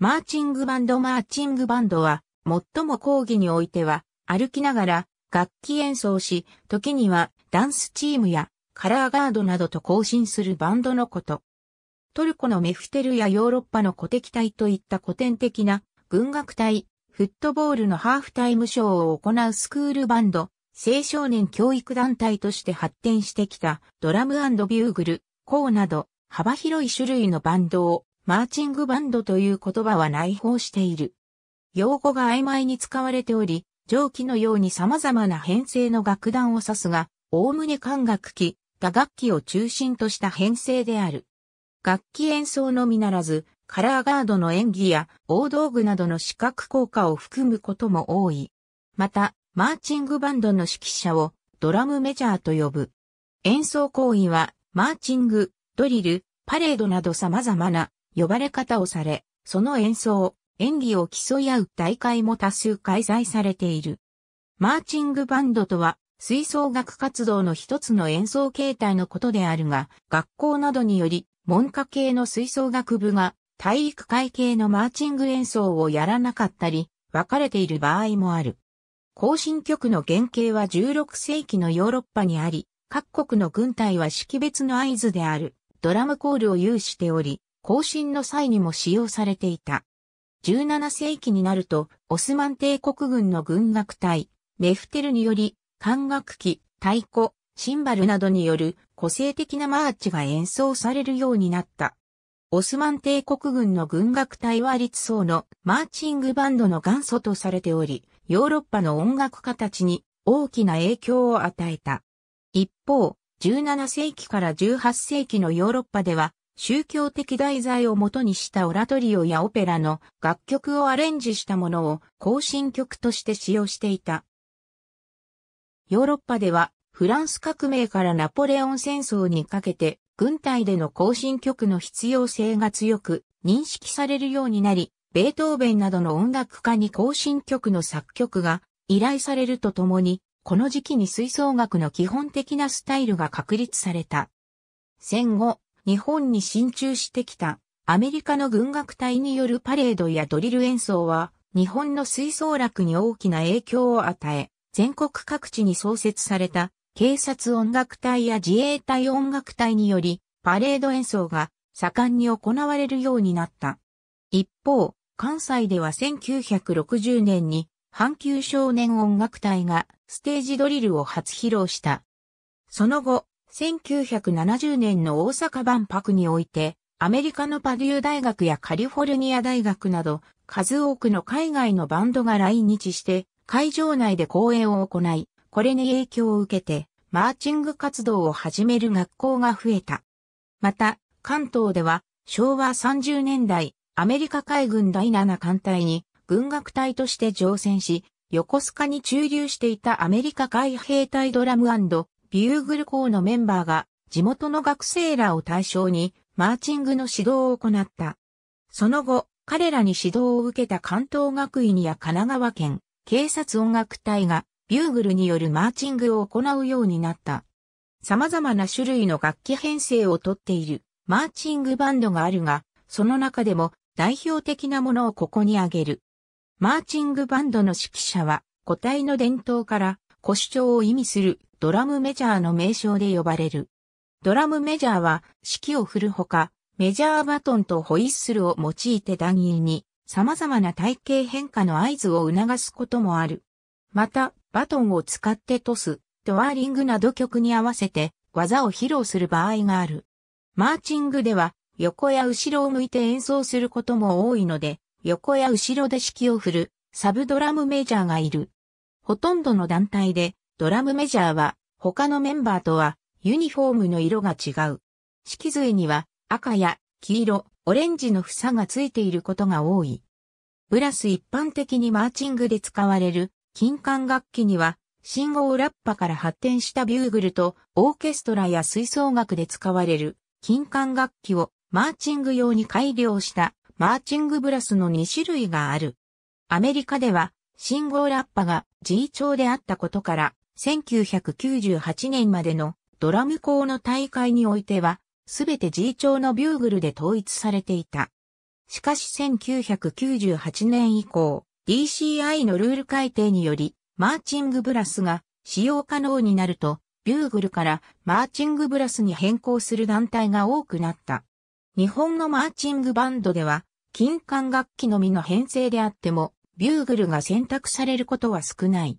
マーチングバンドマーチングバンドは、最も講義においては、歩きながら楽器演奏し、時にはダンスチームやカラーガードなどと更新するバンドのこと。トルコのメフテルやヨーロッパの古敵隊といった古典的な軍楽隊、フットボールのハーフタイムショーを行うスクールバンド、青少年教育団体として発展してきたドラムビューグル、コーなど幅広い種類のバンドをマーチングバンドという言葉は内包している。用語が曖昧に使われており、上記のように様々な編成の楽団を指すが、おおむね管楽器、打楽器を中心とした編成である。楽器演奏のみならず、カラーガードの演技や大道具などの視覚効果を含むことも多い。また、マーチングバンドの指揮者をドラムメジャーと呼ぶ。演奏行為は、マーチング、ドリル、パレードなど様々な呼ばれ方をされ、その演奏、演技を競い合う大会も多数開催されている。マーチングバンドとは、吹奏楽活動の一つの演奏形態のことであるが、学校などにより、文科系の吹奏楽部が体育会系のマーチング演奏をやらなかったり、分かれている場合もある。行進曲の原型は16世紀のヨーロッパにあり、各国の軍隊は識別の合図であるドラムコールを有しており、更新の際にも使用されていた。17世紀になると、オスマン帝国軍の軍楽隊、メフテルにより、管楽器、太鼓、シンバルなどによる個性的なマーチが演奏されるようになった。オスマン帝国軍の軍楽隊は立層のマーチングバンドの元祖とされており、ヨーロッパの音楽家たちに大きな影響を与えた。一方、17世紀から18世紀のヨーロッパでは宗教的題材をもとにしたオラトリオやオペラの楽曲をアレンジしたものを更新曲として使用していた。ヨーロッパではフランス革命からナポレオン戦争にかけて軍隊での行進曲の必要性が強く認識されるようになり、ベートーベンなどの音楽家に行進曲の作曲が依頼されるとともに、この時期に吹奏楽の基本的なスタイルが確立された。戦後、日本に進駐してきたアメリカの軍楽隊によるパレードやドリル演奏は日本の吹奏楽に大きな影響を与え、全国各地に創設された警察音楽隊や自衛隊音楽隊によりパレード演奏が盛んに行われるようになった。一方、関西では1960年に阪急少年音楽隊がステージドリルを初披露した。その後、1970年の大阪万博において、アメリカのパデュー大学やカリフォルニア大学など、数多くの海外のバンドが来日して、会場内で講演を行い、これに影響を受けて、マーチング活動を始める学校が増えた。また、関東では、昭和30年代、アメリカ海軍第7艦隊に、軍楽隊として乗船し、横須賀に駐留していたアメリカ海兵隊ドラムビューグル校のメンバーが地元の学生らを対象にマーチングの指導を行った。その後、彼らに指導を受けた関東学院や神奈川県警察音楽隊がビューグルによるマーチングを行うようになった。様々な種類の楽器編成をとっているマーチングバンドがあるが、その中でも代表的なものをここに挙げる。マーチングバンドの指揮者は、個体の伝統から、古主張を意味するドラムメジャーの名称で呼ばれる。ドラムメジャーは、指揮を振るほか、メジャーバトンとホイッスルを用いて団員に、様々な体型変化の合図を促すこともある。また、バトンを使ってトス、トワーリングなど曲に合わせて、技を披露する場合がある。マーチングでは、横や後ろを向いて演奏することも多いので、横や後ろで指揮を振る、サブドラムメジャーがいる。ほとんどの団体で、ドラムメジャーは他のメンバーとはユニフォームの色が違う。色髄には赤や黄色、オレンジの房がついていることが多い。ブラス一般的にマーチングで使われる金管楽器には信号ラッパから発展したビューグルとオーケストラや吹奏楽で使われる金管楽器をマーチング用に改良したマーチングブラスの2種類がある。アメリカでは信号ラッパが G 調であったことから1998年までのドラム校の大会においては、すべて G 調のビューグルで統一されていた。しかし1998年以降、DCI のルール改定により、マーチングブラスが使用可能になると、ビューグルからマーチングブラスに変更する団体が多くなった。日本のマーチングバンドでは、金管楽器のみの編成であっても、ビューグルが選択されることは少ない。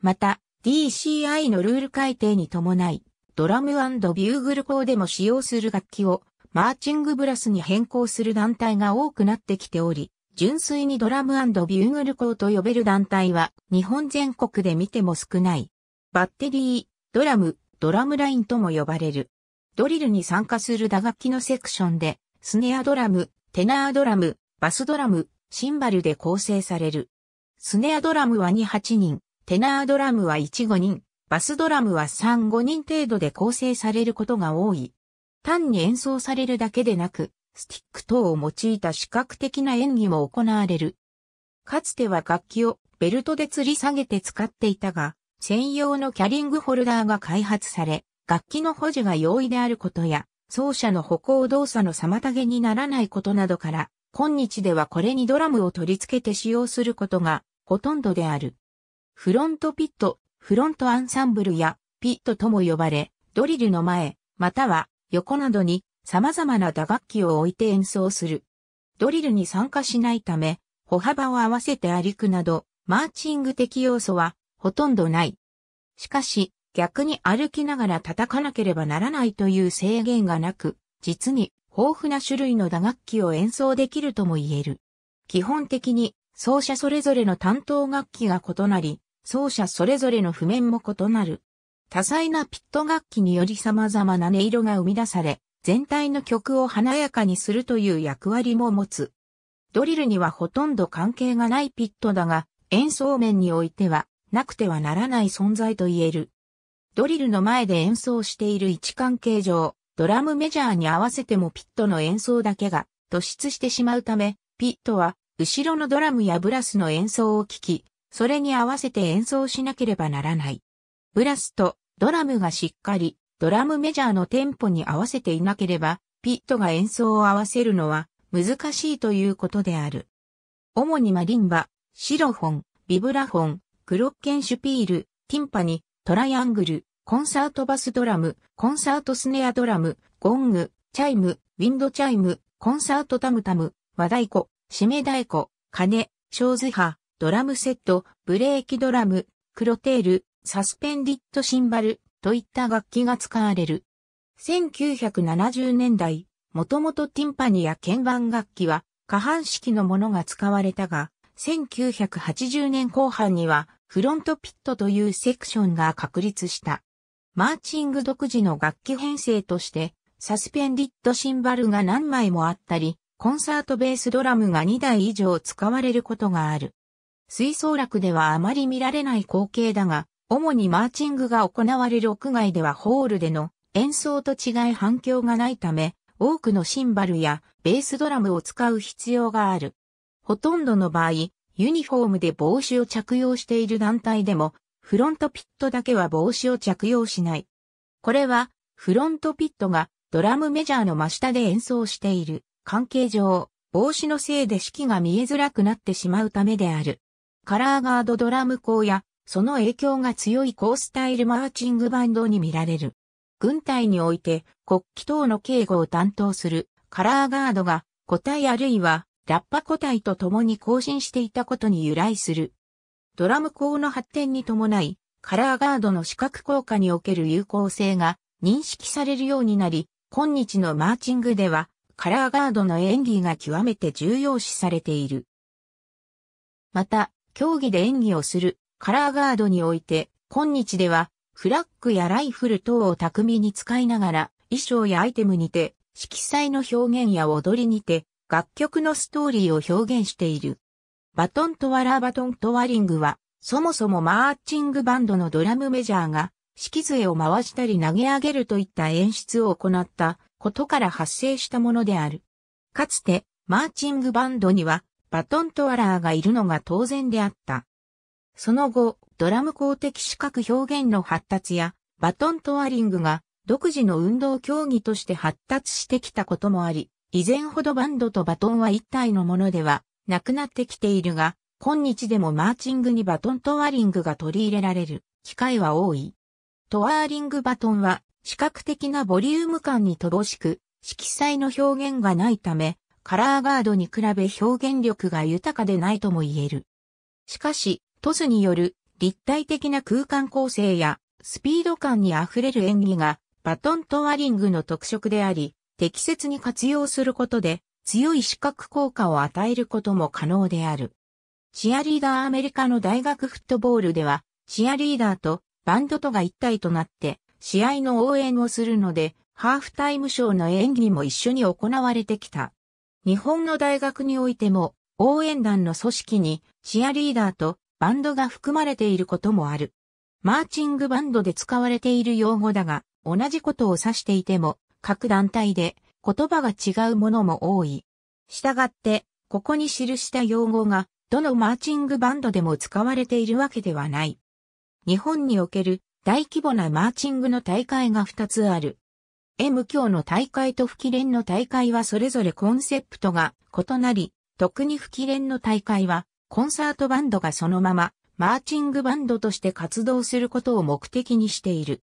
また、DCI のルール改定に伴い、ドラムビューグル校でも使用する楽器をマーチングブラスに変更する団体が多くなってきており、純粋にドラムビューグル校と呼べる団体は日本全国で見ても少ない。バッテリー、ドラム、ドラムラインとも呼ばれる。ドリルに参加する打楽器のセクションで、スネアドラム、テナードラム、バスドラム、シンバルで構成される。スネアドラムは2、8人、テナードラムは1、5人、バスドラムは3、5人程度で構成されることが多い。単に演奏されるだけでなく、スティック等を用いた視覚的な演技も行われる。かつては楽器をベルトで吊り下げて使っていたが、専用のキャリングホルダーが開発され、楽器の保持が容易であることや、奏者の歩行動作の妨げにならないことなどから、今日ではこれにドラムを取り付けて使用することがほとんどである。フロントピット、フロントアンサンブルやピットとも呼ばれ、ドリルの前、または横などに様々な打楽器を置いて演奏する。ドリルに参加しないため、歩幅を合わせて歩くなど、マーチング的要素はほとんどない。しかし、逆に歩きながら叩かなければならないという制限がなく、実に豊富な種類の打楽器を演奏できるとも言える。基本的に奏者それぞれの担当楽器が異なり、奏者それぞれの譜面も異なる。多彩なピット楽器により様々な音色が生み出され、全体の曲を華やかにするという役割も持つ。ドリルにはほとんど関係がないピットだが、演奏面においては、なくてはならない存在と言える。ドリルの前で演奏している位置関係上、ドラムメジャーに合わせてもピットの演奏だけが突出してしまうため、ピットは後ろのドラムやブラスの演奏を聴き、それに合わせて演奏しなければならない。ブラスとドラムがしっかりドラムメジャーのテンポに合わせていなければ、ピットが演奏を合わせるのは難しいということである。主にマリンバ、シロフォン、ビブラフォン、クロッケンシュピール、ティンパニ、トライアングル、コンサートバスドラム、コンサートスネアドラム、ゴング、チャイム、ウィンドチャイム、コンサートタムタム、和太鼓、締め太鼓、鐘、小図派、ドラムセット、ブレーキドラム、クロテール、サスペンディットシンバルといった楽器が使われる。1970年代、もともとティンパニや鍵盤楽器は下半式のものが使われたが、1980年後半にはフロントピットというセクションが確立した。マーチング独自の楽器編成として、サスペンディットシンバルが何枚もあったり、コンサートベースドラムが2台以上使われることがある。水槽楽ではあまり見られない光景だが、主にマーチングが行われる屋外ではホールでの演奏と違い反響がないため、多くのシンバルやベースドラムを使う必要がある。ほとんどの場合、ユニフォームで帽子を着用している団体でも、フロントピットだけは帽子を着用しない。これは、フロントピットがドラムメジャーの真下で演奏している関係上、帽子のせいで式が見えづらくなってしまうためである。カラーガードドラム校や、その影響が強い高スタイルマーチングバンドに見られる。軍隊において国旗等の警護を担当するカラーガードが個体あるいはラッパ個体と共に更新していたことに由来する。ドラム校の発展に伴い、カラーガードの視覚効果における有効性が認識されるようになり、今日のマーチングではカラーガードの演技が極めて重要視されている。また、競技で演技をするカラーガードにおいて、今日ではフラッグやライフル等を巧みに使いながら、衣装やアイテムにて、色彩の表現や踊りにて、楽曲のストーリーを表現している。バトントワラーバトントワリングは、そもそもマーチングバンドのドラムメジャーが、色杖を回したり投げ上げるといった演出を行ったことから発生したものである。かつて、マーチングバンドには、バトントワラーがいるのが当然であった。その後、ドラム公的視覚表現の発達や、バトントワリングが独自の運動競技として発達してきたこともあり、以前ほどバンドとバトンは一体のものではなくなってきているが、今日でもマーチングにバトントワリングが取り入れられる機会は多い。トワーリングバトンは視覚的なボリューム感に乏しく、色彩の表現がないため、カラーガードに比べ表現力が豊かでないとも言える。しかし、トスによる立体的な空間構成やスピード感に溢れる演技がバトントワリングの特色であり、適切に活用することで強い視覚効果を与えることも可能である。チアリーダーアメリカの大学フットボールでは、チアリーダーとバンドとが一体となって、試合の応援をするので、ハーフタイムショーの演技も一緒に行われてきた。日本の大学においても、応援団の組織にチアリーダーとバンドが含まれていることもある。マーチングバンドで使われている用語だが、同じことを指していても、各団体で言葉が違うものも多い。したがって、ここに記した用語が、どのマーチングバンドでも使われているわけではない。日本における大規模なマーチングの大会が2つある。M 教の大会と不き連の大会はそれぞれコンセプトが異なり、特に不き連の大会は、コンサートバンドがそのまま、マーチングバンドとして活動することを目的にしている。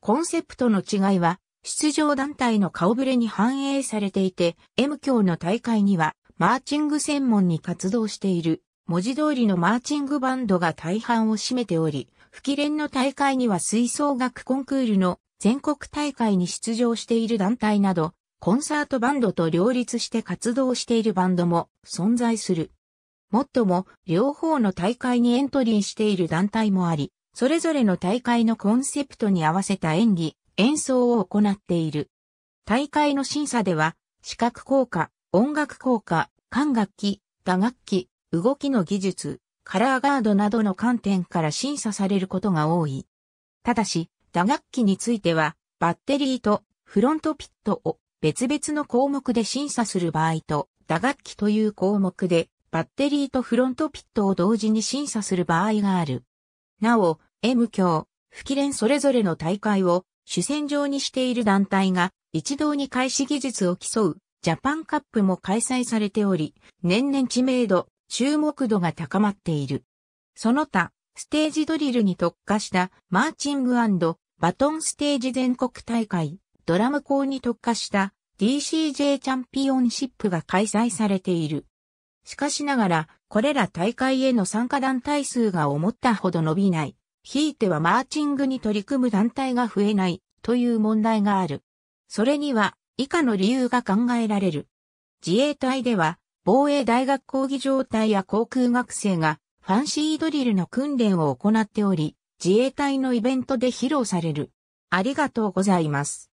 コンセプトの違いは、出場団体の顔ぶれに反映されていて、M 教の大会には、マーチング専門に活動している、文字通りのマーチングバンドが大半を占めており、不き連の大会には吹奏楽コンクールの全国大会に出場している団体など、コンサートバンドと両立して活動しているバンドも存在する。もっとも、両方の大会にエントリーしている団体もあり、それぞれの大会のコンセプトに合わせた演技、演奏を行っている。大会の審査では、視覚効果、音楽効果、管楽器、打楽器、動きの技術、カラーガードなどの観点から審査されることが多い。ただし、打楽器については、バッテリーとフロントピットを別々の項目で審査する場合と、打楽器という項目で、バッテリーとフロントピットを同時に審査する場合がある。なお、M 強、吹き連それぞれの大会を主戦場にしている団体が一堂に開始技術を競うジャパンカップも開催されており、年々知名度、注目度が高まっている。その他、ステージドリルに特化したマーチングバトンステージ全国大会、ドラム校に特化した DCJ チャンピオンシップが開催されている。しかしながら、これら大会への参加団体数が思ったほど伸びない、ひいてはマーチングに取り組む団体が増えないという問題がある。それには以下の理由が考えられる。自衛隊では、防衛大学講義状態や航空学生がファンシードリルの訓練を行っており、自衛隊のイベントで披露される。ありがとうございます。